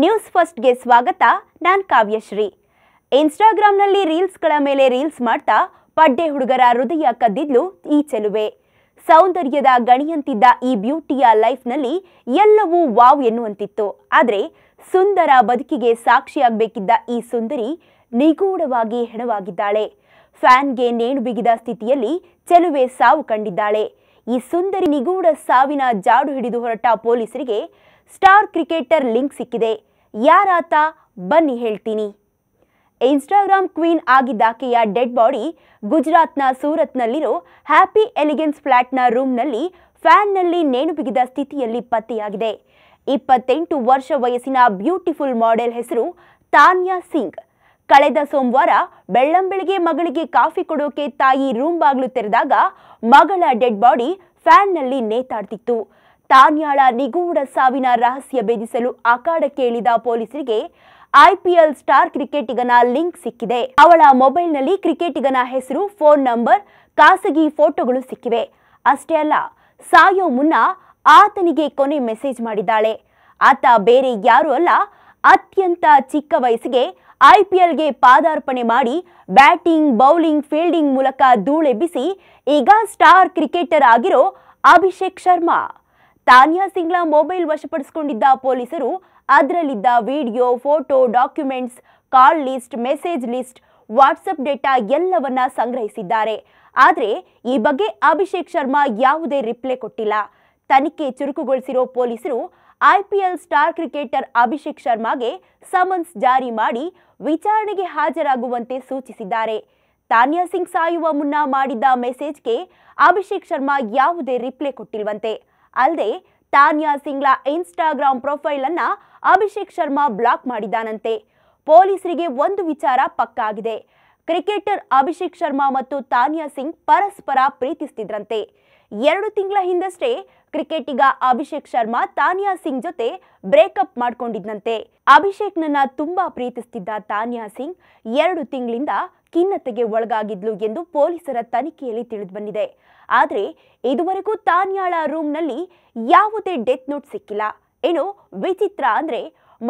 news ಫಸ್ಟ್ಗೆ ಸ್ವಾಗತ ನಾನು ಕಾವ್ಯಶ್ರೀ ಇನ್ಸ್ಟಾಗ್ರಾಮ್ನಲ್ಲಿ ರೀಲ್ಸ್ಗಳ ಮೇಲೆ ರೀಲ್ಸ್ ಮಾಡ್ತಾ ಪಡ್ಡೆ ಹುಡುಗರ ಹೃದಯ ಕದ್ದಿದ್ಲು ಈ ಚೆಲುವೆ ಸೌಂದರ್ಯದ ಗಣಿಯಂತಿದ್ದ ಈ ಬ್ಯೂಟಿಯ ಲೈಫ್ನಲ್ಲಿ ಎಲ್ಲವೂ ವಾವ್ ಎನ್ನುವಂತಿತ್ತು ಆದರೆ ಸುಂದರ ಬದುಕಿಗೆ ಸಾಕ್ಷಿಯಾಗಬೇಕಿದ್ದ ಈ ಸುಂದರಿ ನಿಗೂಢವಾಗಿ ಹೆಣವಾಗಿದ್ದಾಳೆ ಫ್ಯಾನ್ಗೆ ನೇಣು ಬಿಗಿದ ಸ್ಥಿತಿಯಲ್ಲಿ ಚೆಲುವೆ ಸಾವು ಕಂಡಿದ್ದಾಳೆ ಈ ಸುಂದರಿ ನಿಗೂಢ ಸಾವಿನ ಜಾಡು ಹಿಡಿದು ಹೊರಟ ಪೊಲೀಸರಿಗೆ ಸ್ಟಾರ್ ಕ್ರಿಕೆಟರ್ ಲಿಂಕ್ ಸಿಕ್ಕಿದೆ ಯಾರಾತ ಬನ್ನಿ ಹೇಳ್ತೀನಿ ಇನ್ಸ್ಟಾಗ್ರಾಮ್ ಕ್ವೀನ್ ಆಗಿದ್ದಾಕೆಯ ಡೆಡ್ ಬಾಡಿ ಗುಜರಾತ್ನ ಸೂರತ್ನಲ್ಲಿರೋ ಹ್ಯಾಪಿ ಎಲಿಗೆನ್ಸ್ ಫ್ಲ್ಯಾಟ್ನ ರೂಮ್ನಲ್ಲಿ ಫ್ಯಾನ್ನಲ್ಲಿ ನೇಣು ಬಿಗಿದ ಸ್ಥಿತಿಯಲ್ಲಿ ಪತ್ತೆಯಾಗಿದೆ ಇಪ್ಪತ್ತೆಂಟು ವರ್ಷ ವಯಸ್ಸಿನ ಬ್ಯೂಟಿಫುಲ್ ಮಾಡೆಲ್ ಹೆಸರು ತಾನ್ಯಾ ಸಿಂಗ್ ಕಳೆದ ಸೋಮವಾರ ಬೆಳ್ಳಂಬೆಳಿಗ್ಗೆ ಮಗಳಿಗೆ ಕಾಫಿ ಕೊಡೋಕೆ ತಾಯಿ ರೂಮ್ ಬಾಗಿಲು ತೆರೆದಾಗ ಮಗಳ ಡೆಡ್ ಬಾಡಿ ಫ್ಯಾನ್ನಲ್ಲಿ ನೇತಾಡ್ತಿತ್ತು ತಾನ್ಯಾಳ ನಿಗೂಢ ಸಾವಿನ ರಹಸ್ಯ ಭೇದಿಸಲು ಅಖಾಡಕ್ಕೆ ಇಳಿದ ಪೊಲೀಸರಿಗೆ ಐಪಿಎಲ್ ಸ್ಟಾರ್ ಕ್ರಿಕೆಟಿಗನ ಲಿಂಕ್ ಸಿಕ್ಕಿದೆ ಅವಳ ಮೊಬೈಲ್ನಲ್ಲಿ ಕ್ರಿಕೆಟಿಗನ ಹೆಸರು ಫೋನ್ ನಂಬರ್ ಖಾಸಗಿ ಫೋಟೋಗಳು ಸಿಕ್ಕಿವೆ ಅಷ್ಟೇ ಅಲ್ಲ ಸಾಯೋ ಮುನ್ನ ಆತನಿಗೆ ಕೊನೆ ಮೆಸೇಜ್ ಮಾಡಿದ್ದಾಳೆ ಆತ ಬೇರೆ ಯಾರೂ ಅಲ್ಲ ಅತ್ಯಂತ ಚಿಕ್ಕ ವಯಸ್ಸಿಗೆ ಐಪಿಎಲ್ಗೆ ಪಾದಾರ್ಪಣೆ ಮಾಡಿ ಬ್ಯಾಟಿಂಗ್ ಬೌಲಿಂಗ್ ಫೀಲ್ಡಿಂಗ್ ಮೂಲಕ ಧೂಳೆಬ್ಬಿಸಿ ಈಗ ಸ್ಟಾರ್ ಕ್ರಿಕೆಟರ್ ಆಗಿರೋ ಅಭಿಷೇಕ್ ಶರ್ಮಾ ತಾನಿಯಾ ಸಿಂಗ್ಲಾ ಮೊಬೈಲ್ ವಶಪಡಿಸಿಕೊಂಡಿದ್ದ ಪೊಲೀಸರು ಅದರಲ್ಲಿದ್ದ video photo documents call list message list WhatsApp data ಎಲ್ಲವನ್ನ ಸಂಗ್ರಹಿಸಿದ್ದಾರೆ ಆದರೆ ಈ ಬಗ್ಗೆ ಅಭಿಷೇಕ್ ಶರ್ಮಾ ಯಾವುದೇ ರಿಪ್ಲೈ ಕೊಟ್ಟಿಲ್ಲ ತನಿಖೆ ಚುರುಕುಗೊಳಿಸಿರೋ ಪೊಲೀಸರು ಐಪಿಎಲ್ ಸ್ಟಾರ್ ಕ್ರಿಕೆಟರ್ ಅಭಿಷೇಕ್ ಶರ್ಮಾಗೆ ಸಮನ್ಸ್ ಜಾರಿ ಮಾಡಿ ವಿಚಾರಣೆಗೆ ಹಾಜರಾಗುವಂತೆ ಸೂಚಿಸಿದ್ದಾರೆ ತಾನ್ಯಾ ಸಿಂಗ್ ಸಾಯುವ ಮುನ್ನ ಮಾಡಿದ್ದ ಮೆಸೇಜ್ಗೆ ಅಭಿಷೇಕ್ ಶರ್ಮಾ ಯಾವುದೇ ರಿಪ್ಲೈ ಕೊಟ್ಟಿಲ್ವಂತೆ ಅಲ್ಲದೆ ತಾನ್ಯಾ ಸಿಂಗ್ಲಾ ಇನ್ಸ್ಟಾಗ್ರಾಂ ಪ್ರೊಫೈಲ್ ಅನ್ನ ಅಭಿಷೇಕ್ ಶರ್ಮಾ ಬ್ಲಾಕ್ ಮಾಡಿದಾನಂತೆ ಪೊಲೀಸರಿಗೆ ಒಂದು ವಿಚಾರ ಆಗಿದೆ ಕ್ರಿಕೆಟರ್ ಅಭಿಷೇಕ್ ಶರ್ಮಾ ಮತ್ತು ತಾನ್ಯಾ ಸಿಂಗ್ ಪರಸ್ಪರ ಪ್ರೀತಿಸ್ತಿದ್ರಂತೆ ಎರಡು ತಿಂಗಳ ಹಿಂದಷ್ಟೇ ಕ್ರಿಕೆಟಿಗ ಅಭಿಷೇಕ್ ಶರ್ಮಾ ತಾನಿಯಾ ಸಿಂಗ್ ಜೊತೆ ಬ್ರೇಕಪ್ ಮಾಡಿಕೊಂಡಿದ್ದಂತೆ ಅಭಿಷೇಕ್ ನನ್ನ ತುಂಬಾ ಪ್ರೀತಿಸ್ತಿದ್ದ ತಾನಿಯಾ ಸಿಂಗ್ ಎರಡು ತಿಂಗಳಿಂದ ಖಿನ್ನತೆಗೆ ಒಳಗಾಗಿದ್ಲು ಎಂದು ಪೊಲೀಸರ ತನಿಖೆಯಲ್ಲಿ ತಿಳಿದು ಬಂದಿದೆ ಆದರೆ ಇದುವರೆಗೂ ತಾನಿಯಾಳ ರೂಮ್ನಲ್ಲಿ ಯಾವುದೇ ಡೆತ್ ನೋಟ್ ಸಿಕ್ಕಿಲ್ಲ ಏನು ವಿಚಿತ್ರ ಅಂದ್ರೆ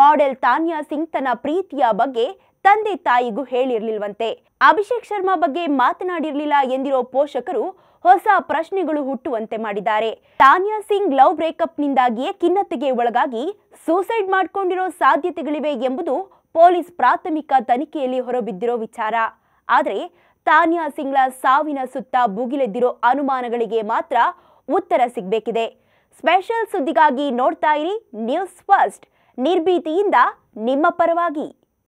ಮಾಡೆಲ್ ತಾನಿಯಾ ಸಿಂಗ್ ತನ್ನ ಪ್ರೀತಿಯ ಬಗ್ಗೆ ತಂದೆ ತಾಯಿಗೂ ಹೇಳಿರಲಿಲ್ವಂತೆ ಅಭಿಷೇಕ್ ಶರ್ಮಾ ಬಗ್ಗೆ ಮಾತನಾಡಿರಲಿಲ್ಲ ಎಂದಿರೋ ಪೋಷಕರು ಹೊಸ ಪ್ರಶ್ನೆಗಳು ಹುಟ್ಟುವಂತೆ ಮಾಡಿದ್ದಾರೆ ತಾನ್ಯಾ ಸಿಂಗ್ ಲವ್ ಬ್ರೇಕಪ್ ನಿಂದಾಗಿಯೇ ಖಿನ್ನತೆಗೆ ಒಳಗಾಗಿ ಸೂಸೈಡ್ ಮಾಡಿಕೊಂಡಿರೋ ಸಾಧ್ಯತೆಗಳಿವೆ ಎಂಬುದು ಪೊಲೀಸ್ ಪ್ರಾಥಮಿಕ ತನಿಖೆಯಲ್ಲಿ ಹೊರಬಿದ್ದಿರೋ ವಿಚಾರ ಆದರೆ ತಾನಿಯಾ ಸಿಂಗ್ಲ ಸಾವಿನ ಸುತ್ತ ಭುಗಿಲೆದ್ದಿರೋ ಅನುಮಾನಗಳಿಗೆ ಮಾತ್ರ ಉತ್ತರ ಸಿಗಬೇಕಿದೆ ಸ್ಪೆಷಲ್ ಸುದ್ದಿಗಾಗಿ ನೋಡ್ತಾ ಇರಿ ನ್ಯೂಸ್ ಫಸ್ಟ್ ನಿರ್ಭೀತಿಯಿಂದ ನಿಮ್ಮ ಪರವಾಗಿ